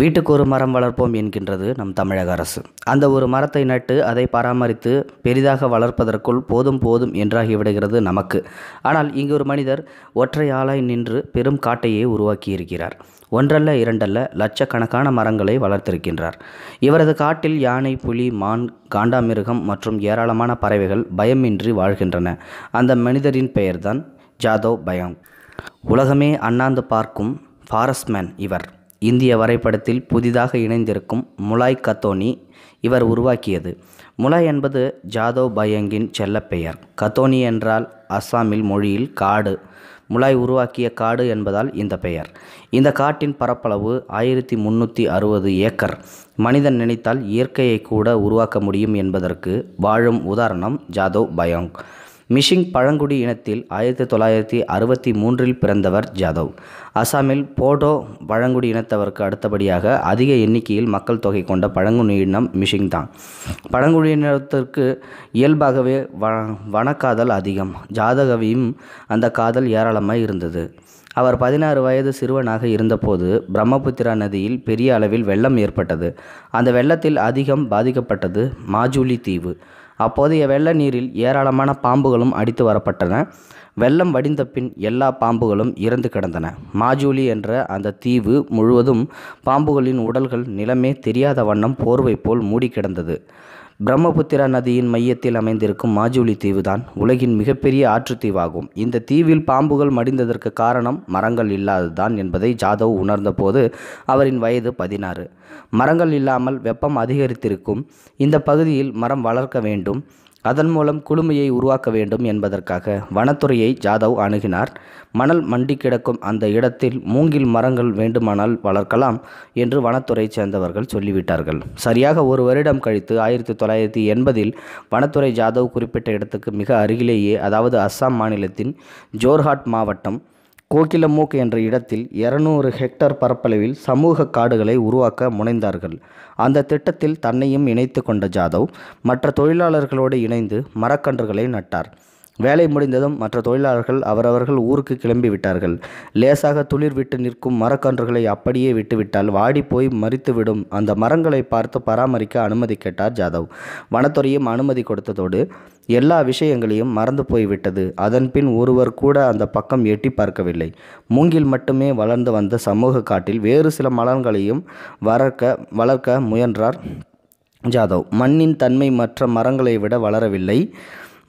வீட்டுக்கு ஒரு மரம் வளர்ப்போம் என்கின்றது நம் தமிழக அரசு அந்த ஒரு மரத்தை நட்டு அதை பராமரித்து பெரிதாக வளர்ப்பதற்குள் போதும் போதும் என்றாகிவிடுகிறது நமக்கு ஆனால் இங்கு ஒரு மனிதர் ஒற்றை ஆளாய் நின்று பெரும் காட்டையே உருவாக்கி இருக்கிறார் ஒன்றல்ல இரண்டல்ல லட்சக்கணக்கான மரங்களை வளர்த்திருக்கின்றார் இவரது காட்டில் யானை புலி மான் காண்டாமிருகம் மற்றும் ஏராளமான பறவைகள் பயமின்றி வாழ்கின்றன அந்த மனிதரின் பெயர்தான் ஜாதவ் பயாங் உலகமே அண்ணாந்து பார்க்கும் ஃபாரஸ்ட்மேன் இவர் இந்திய வரைபடத்தில் புதிதாக இணைந்திருக்கும் முலாய் கத்தோனி இவர் உருவாக்கியது முலாய் என்பது ஜாதவ் பயங்கின் செல்லப்பெயர் கத்தோனி என்றால் அஸ்ஸாமில் மொழியில் காடு முலாய் உருவாக்கிய காடு என்பதால் இந்த பெயர் இந்த காட்டின் பரப்பளவு ஆயிரத்தி முந்நூற்றி அறுபது ஏக்கர் மனிதன் நினைத்தால் இயற்கையை கூட உருவாக்க முடியும் என்பதற்கு வாழும் உதாரணம் ஜாதவ் பயோங் மிஷிங் பழங்குடி இனத்தில் ஆயிரத்தி தொள்ளாயிரத்தி அறுபத்தி மூன்றில் பிறந்தவர் ஜாதவ் அசாமில் போடோ பழங்குடி இனத்தவருக்கு அடுத்தபடியாக அதிக எண்ணிக்கையில் மக்கள் தொகை கொண்ட பழங்குடி இனம் மிஷிங் தான் பழங்குடியினத்திற்கு இயல்பாகவே வ வனக்காதல் அதிகம் ஜாதகவியும் அந்த காதல் ஏராளமாக இருந்தது அவர் பதினாறு வயது சிறுவனாக இருந்தபோது பிரம்மபுத்திரா நதியில் பெரிய அளவில் வெள்ளம் ஏற்பட்டது அந்த வெள்ளத்தில் அதிகம் பாதிக்கப்பட்டது மாஜூலி தீவு அப்போதைய வெள்ள நீரில் ஏராளமான பாம்புகளும் அடித்து வரப்பட்டன வெள்ளம் வடிந்த பின் எல்லா பாம்புகளும் இறந்து கிடந்தன மாஜூலி என்ற அந்த தீவு முழுவதும் பாம்புகளின் உடல்கள் நிலமே தெரியாத வண்ணம் போர்வை போல் மூடி கிடந்தது பிரம்மபுத்திரா நதியின் மையத்தில் அமைந்திருக்கும் மாஜூலி தீவு தான் உலகின் மிகப்பெரிய ஆற்றுத்தீவாகும் இந்த தீவில் பாம்புகள் மடிந்ததற்கு காரணம் மரங்கள் இல்லாததுதான் என்பதை ஜாதவ் உணர்ந்தபோது அவரின் வயது பதினாறு மரங்கள் இல்லாமல் வெப்பம் அதிகரித்திருக்கும் இந்த பகுதியில் மரம் வளர்க்க வேண்டும் அதன் மூலம் குழுமையை உருவாக்க வேண்டும் என்பதற்காக வனத்துறையை ஜாதவ் அணுகினார் மணல் மண்டி கிடக்கும் அந்த இடத்தில் மூங்கில் மரங்கள் வேண்டுமானால் வளர்க்கலாம் என்று வனத்துறை சேர்ந்தவர்கள் சொல்லிவிட்டார்கள் சரியாக ஒரு வருடம் கழித்து ஆயிரத்தி தொள்ளாயிரத்தி எண்பதில் வனத்துறை ஜாதவ் குறிப்பிட்ட இடத்துக்கு மிக அருகிலேயே அதாவது அஸ்ஸாம் மாநிலத்தின் ஜோர்ஹாட் மாவட்டம் கோகிலமூக் என்ற இடத்தில் இருநூறு ஹெக்டர் பரப்பளவில் சமூக காடுகளை உருவாக்க முனைந்தார்கள் அந்த திட்டத்தில் தன்னையும் இணைத்து கொண்ட ஜாதவ் மற்ற தொழிலாளர்களோடு இணைந்து மரக்கன்றுகளை நட்டார் வேலை முடிந்ததும் மற்ற தொழிலாளர்கள் அவரவர்கள் ஊருக்கு கிளம்பி விட்டார்கள் லேசாக துளிர் விட்டு நிற்கும் மரக்கன்றுகளை அப்படியே விட்டுவிட்டால் வாடிப்போய் மறித்துவிடும் அந்த மரங்களை பார்த்து பராமரிக்க அனுமதி கேட்டார் ஜாதவ் வனத்துறையும் அனுமதி கொடுத்ததோடு எல்லா விஷயங்களையும் மறந்து போய்விட்டது அதன்பின் ஒருவர் கூட அந்த பக்கம் எட்டி பார்க்கவில்லை மூங்கில் மட்டுமே வளர்ந்து வந்த சமூக காட்டில் வேறு சில மலன்களையும் வளர்க்க வளர்க்க முயன்றார் ஜாதவ் மண்ணின் தன்மை மற்ற மரங்களை விட வளரவில்லை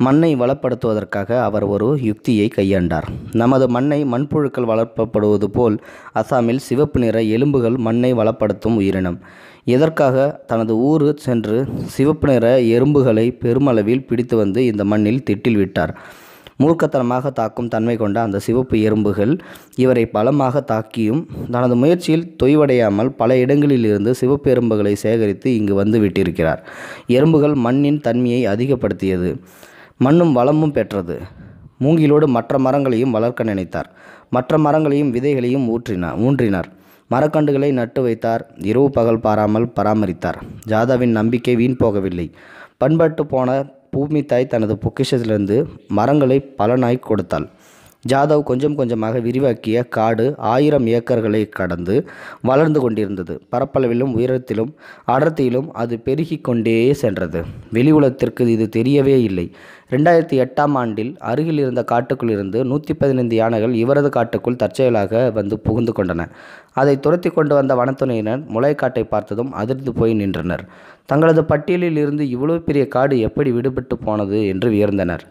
மண்ணை வளப்படுத்துவதற்காக அவர் ஒரு யுக்தியை கையாண்டார் நமது மண்ணை மண்புழுக்கள் வளர்ப்பப்படுவது போல் அசாமில் சிவப்பு நிற எலும்புகள் மண்ணை வளப்படுத்தும் உயிரினம் இதற்காக தனது ஊர் சென்று சிவப்பு நிற எறும்புகளை பெருமளவில் பிடித்து வந்து இந்த மண்ணில் திட்டில் விட்டார் மூர்க்கத்தனமாக தாக்கும் தன்மை கொண்ட அந்த சிவப்பு எறும்புகள் இவரை பலமாக தாக்கியும் தனது முயற்சியில் தொய்வடையாமல் பல இடங்களிலிருந்து சிவப்பு எறும்புகளை சேகரித்து இங்கு வந்து விட்டிருக்கிறார் எறும்புகள் மண்ணின் தன்மையை அதிகப்படுத்தியது மண்ணும் வளமும் பெற்றது மூங்கிலோடு மற்ற மரங்களையும் வளர்க்க நினைத்தார் மற்ற மரங்களையும் விதைகளையும் ஊற்றினார் ஊன்றினார் மரக்கண்டுகளை நட்டு வைத்தார் இரவு பகல் பாராமல் பராமரித்தார் ஜாதாவின் நம்பிக்கை வீண் போகவில்லை பண்பட்டு போன பூமி தாய் தனது பொக்கிஷத்திலிருந்து மரங்களை பலனாய் கொடுத்தாள் ஜாதவ் கொஞ்சம் கொஞ்சமாக விரிவாக்கிய காடு ஆயிரம் ஏக்கர்களை கடந்து வளர்ந்து கொண்டிருந்தது பரப்பளவிலும் உயரத்திலும் அடர்த்தியிலும் அது பெருகி கொண்டே சென்றது வெளி உலகத்திற்கு இது தெரியவே இல்லை ரெண்டாயிரத்தி எட்டாம் ஆண்டில் அருகில் இருந்த காட்டுக்குள் இருந்து நூற்றி பதினைந்து யானைகள் இவரது காட்டுக்குள் தற்செயலாக வந்து புகுந்து கொண்டன அதை துரத்தி கொண்டு வந்த வனத்துறையினர் முளைக்காட்டை பார்த்ததும் அதிர்ந்து போய் நின்றனர் தங்களது பட்டியலில் இருந்து இவ்வளவு பெரிய காடு எப்படி விடுபட்டு போனது என்று வியர்ந்தனர்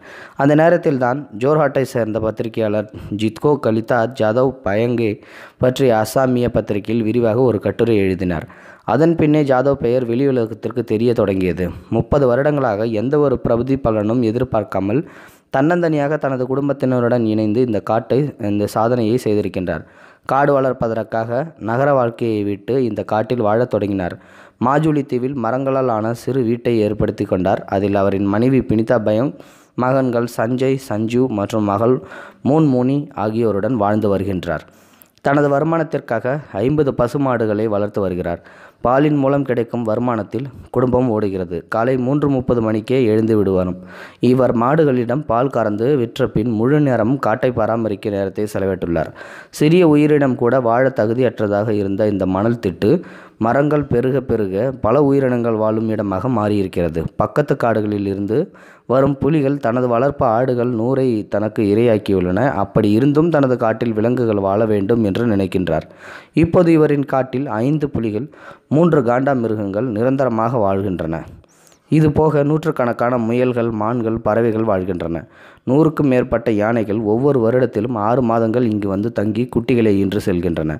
அந்த நேரத்தில் தான் ஜோர்ஹாட்டை சேர்ந்த பத்திரிகையாளர் ஜித்கோ கலிதா ஜாதவ் பயங்கே பற்றி அசாமிய பத்திரிகையில் விரிவாக ஒரு கட்டுரை எழுதினார் அதன் பின்னே ஜாதவ் பெயர் வெளியுலகத்திற்கு தெரிய தொடங்கியது முப்பது வருடங்களாக எந்த ஒரு பிரபதி பலனும் எதிர்பார்க்காமல் தன்னந்தனியாக தனது குடும்பத்தினருடன் இணைந்து இந்த காட்டை இந்த சாதனையை செய்திருக்கின்றார் காடு வளர்ப்பதற்காக நகர வாழ்க்கையை விட்டு இந்த காட்டில் வாழத் தொடங்கினார் மாஜுலி தீவில் மரங்களால் ஆன சிறு வீட்டை ஏற்படுத்தி கொண்டார் அதில் அவரின் மனைவி பினிதா பயம் மகன்கள் சஞ்சய் சஞ்சு மற்றும் மகள் மூன் மூனி ஆகியோருடன் வாழ்ந்து வருகின்றார் தனது வருமானத்திற்காக ஐம்பது பசுமாடுகளை வளர்த்து வருகிறார் பாலின் மூலம் கிடைக்கும் வருமானத்தில் குடும்பம் ஓடுகிறது காலை மூன்று முப்பது மணிக்கே எழுந்து விடுவாரும் இவர் மாடுகளிடம் பால் கறந்து விற்ற பின் முழு நேரம் காட்டை பராமரிக்க நேரத்தை செலவிட்டுள்ளார் சிறிய உயிரினம் கூட வாழ தகுதியற்றதாக இருந்த இந்த மணல் திட்டு மரங்கள் பெருக பெருக பல உயிரினங்கள் வாழும் இடமாக மாறியிருக்கிறது பக்கத்து காடுகளில் இருந்து வரும் புலிகள் தனது வளர்ப்பு ஆடுகள் நூறை தனக்கு இரையாக்கியுள்ளன அப்படி இருந்தும் தனது காட்டில் விலங்குகள் வாழ வேண்டும் என்று நினைக்கின்றார் இப்போது இவரின் காட்டில் ஐந்து புலிகள் மூன்று காண்டா மிருகங்கள் நிரந்தரமாக வாழ்கின்றன இது போக நூற்றுக்கணக்கான முயல்கள் மான்கள் பறவைகள் வாழ்கின்றன நூறுக்கும் மேற்பட்ட யானைகள் ஒவ்வொரு வருடத்திலும் ஆறு மாதங்கள் இங்கு வந்து தங்கி குட்டிகளை ஈன்று செல்கின்றன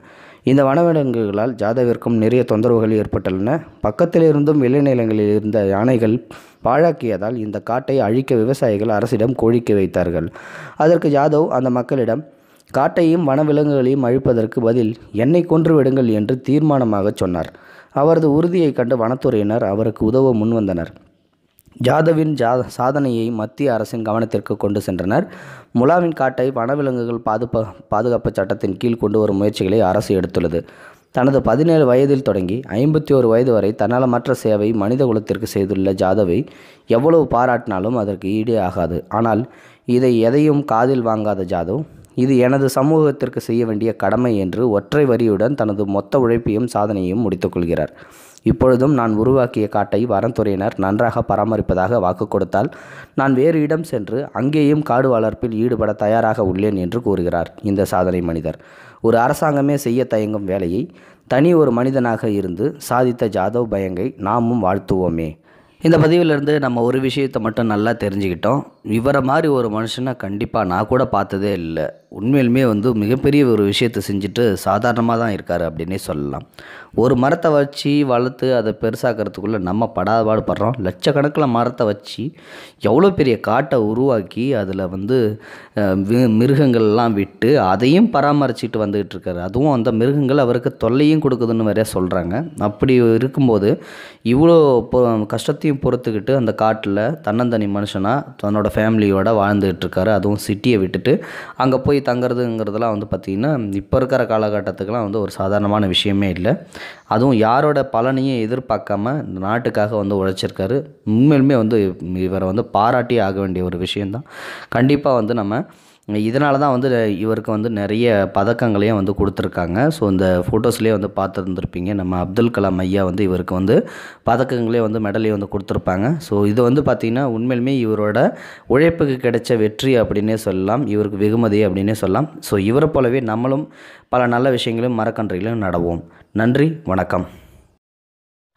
இந்த வனவிலங்குகளால் ஜாதவிற்கும் நிறைய தொந்தரவுகள் ஏற்பட்டுள்ளன பக்கத்திலிருந்தும் வெளிநிலங்களில் இருந்த யானைகள் பாழாக்கியதால் இந்த காட்டை அழிக்க விவசாயிகள் அரசிடம் கோரிக்கை வைத்தார்கள் அதற்கு ஜாதவ் அந்த மக்களிடம் காட்டையும் வனவிலங்குகளையும் அழிப்பதற்கு பதில் என்னை கொன்று விடுங்கள் என்று தீர்மானமாக சொன்னார் அவரது உறுதியை கண்டு வனத்துறையினர் அவருக்கு உதவ முன்வந்தனர் ஜாதவின் ஜா சாதனையை மத்திய அரசின் கவனத்திற்கு கொண்டு சென்றனர் முலாவின் காட்டை வனவிலங்குகள் பாதுபா பாதுகாப்பு சட்டத்தின் கீழ் கொண்டு வரும் முயற்சிகளை அரசு எடுத்துள்ளது தனது பதினேழு வயதில் தொடங்கி ஐம்பத்தி ஒரு வயது வரை தன்னலமற்ற சேவை மனித குலத்திற்கு செய்துள்ள ஜாதவை எவ்வளவு பாராட்டினாலும் அதற்கு ஈடே ஆகாது ஆனால் இதை எதையும் காதில் வாங்காத ஜாதவ் இது எனது சமூகத்திற்கு செய்ய வேண்டிய கடமை என்று ஒற்றை வரியுடன் தனது மொத்த உழைப்பையும் சாதனையையும் முடித்துக்கொள்கிறார் இப்பொழுதும் நான் உருவாக்கிய காட்டை வரந்துறையினர் நன்றாக பராமரிப்பதாக வாக்கு கொடுத்தால் நான் வேறு இடம் சென்று அங்கேயும் காடு வளர்ப்பில் ஈடுபட தயாராக உள்ளேன் என்று கூறுகிறார் இந்த சாதனை மனிதர் ஒரு அரசாங்கமே செய்ய தயங்கும் வேலையை தனி ஒரு மனிதனாக இருந்து சாதித்த ஜாதவ் பயங்கை நாமும் வாழ்த்துவோமே இந்த பதிவிலிருந்து நம்ம ஒரு விஷயத்தை மட்டும் நல்லா தெரிஞ்சுக்கிட்டோம் இவரை மாதிரி ஒரு மனுஷனை கண்டிப்பாக நான் கூட பார்த்ததே இல்லை உண்மையிலுமே வந்து மிகப்பெரிய ஒரு விஷயத்தை செஞ்சுட்டு சாதாரணமாக தான் இருக்கார் அப்படின்னே சொல்லலாம் ஒரு மரத்தை வச்சு வளர்த்து அதை பெருசாக்கிறதுக்குள்ளே நம்ம படாத படுறோம் லட்சக்கணக்கில் மரத்தை வச்சு எவ்வளோ பெரிய காட்டை உருவாக்கி அதில் வந்து மிருகங்கள்லாம் விட்டு அதையும் பராமரிச்சுட்டு வந்துகிட்டு இருக்காரு அதுவும் அந்த மிருகங்கள் அவருக்கு தொல்லையும் கொடுக்குதுன்னு வரைய சொல்கிறாங்க அப்படி இருக்கும்போது இவ்வளோ கஷ்டத்தையும் பொறுத்துக்கிட்டு அந்த காட்டில் தன்னந்தனி மனுஷனாக தன்னோட அவரோட ஃபேமிலியோடு வாழ்ந்துகிட்ருக்காரு அதுவும் சிட்டியை விட்டுட்டு அங்கே போய் தங்குறதுங்கிறதுலாம் வந்து பார்த்திங்கன்னா இப்போ இருக்கிற காலகட்டத்துக்கெலாம் வந்து ஒரு சாதாரணமான விஷயமே இல்லை அதுவும் யாரோட பலனையும் எதிர்பார்க்காம இந்த நாட்டுக்காக வந்து உழைச்சிருக்காரு உண்மையிலுமே வந்து இவரை வந்து பாராட்டி ஆக வேண்டிய ஒரு விஷயந்தான் கண்டிப்பாக வந்து நம்ம இதனால தான் வந்து இவருக்கு வந்து நிறைய பதக்கங்களையும் வந்து கொடுத்துருக்காங்க ஸோ இந்த ஃபோட்டோஸ்லேயே வந்து பார்த்துருந்துருப்பீங்க நம்ம அப்துல் கலாம் ஐயா வந்து இவருக்கு வந்து பதக்கங்களே வந்து மெடலையும் வந்து கொடுத்துருப்பாங்க ஸோ இது வந்து பார்த்திங்கன்னா உண்மையிலுமே இவரோட உழைப்புக்கு கிடைச்ச வெற்றி அப்படின்னே சொல்லலாம் இவருக்கு வெகுமதி அப்படின்னே சொல்லலாம் ஸோ இவரை போலவே நம்மளும் பல நல்ல விஷயங்களும் மரக்கன்றைகளும் நடவோம் நன்றி வணக்கம்